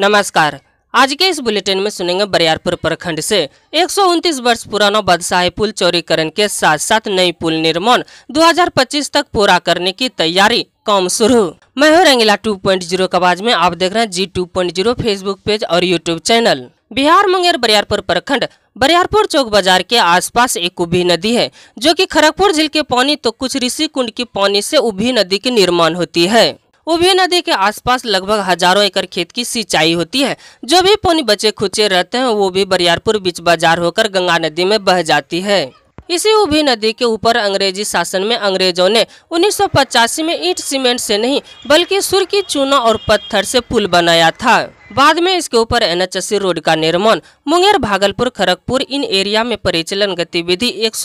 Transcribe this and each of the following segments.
नमस्कार आज के इस बुलेटिन में सुनेंगे बरियारपुर प्रखंड से एक वर्ष पुराना बदशाही पुल चौरीकरण के साथ साथ नई पुल निर्माण 2025 तक पूरा करने की तैयारी काम शुरू मैं हूँ रंगीला 2.0 जीरो आवाज में आप देख रहे हैं जी 2.0 फेसबुक पेज और यूट्यूब चैनल बिहार मुंगेर बरियारपुर प्रखंड बरियारपुर चौक बाजार के आसपास एक उभी नदी है जो कि खड़गपुर झील के पानी तो कुछ ऋषि कुंड की पानी से उभी नदी की निर्माण होती है उभी नदी के आसपास लगभग हजारों एकड़ खेत की सिंचाई होती है जो भी पानी बचे खुचे रहते हैं वो भी बरियारपुर बीच बाजार होकर गंगा नदी में बह जाती है इसी उभी नदी के ऊपर अंग्रेजी शासन में अंग्रेजों ने उन्नीस में ईट सीमेंट से नहीं बल्कि सुर की चूना और पत्थर से पुल बनाया था बाद में इसके ऊपर एन रोड का निर्माण मुंगेर भागलपुर खड़गपुर इन एरिया में परिचलन गतिविधि एक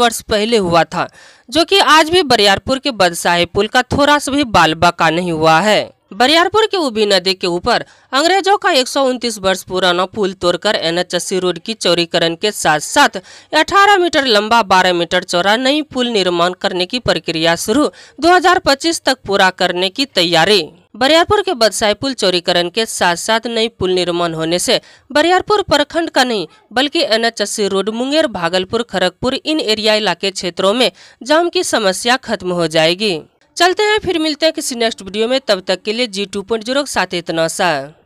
वर्ष पहले हुआ था जो कि आज भी बरियारपुर के बदशाही पुल का थोड़ा सा भी बाल बका नहीं हुआ है बरियारपुर के उबी नदी के ऊपर अंग्रेजों का एक वर्ष पुराना पुल तोड़कर एनएचएससी रोड की चौड़ीकरण के साथ साथ 18 मीटर लंबा 12 मीटर चौड़ा नई पुल निर्माण करने की प्रक्रिया शुरू 2025 तक पूरा करने की तैयारी बरियारपुर के बदसाई पुल चौरीकरण के साथ साथ नई पुल निर्माण होने से बरियारपुर प्रखंड का नहीं बल्कि एन रोड मुंगेर भागलपुर खड़गपुर इन एरिया इलाके क्षेत्रों में जाम की समस्या खत्म हो जाएगी चलते हैं फिर मिलते हैं किसी नेक्स्ट वीडियो में तब तक के लिए जी टू पॉइंट जीरो साथ इतना सा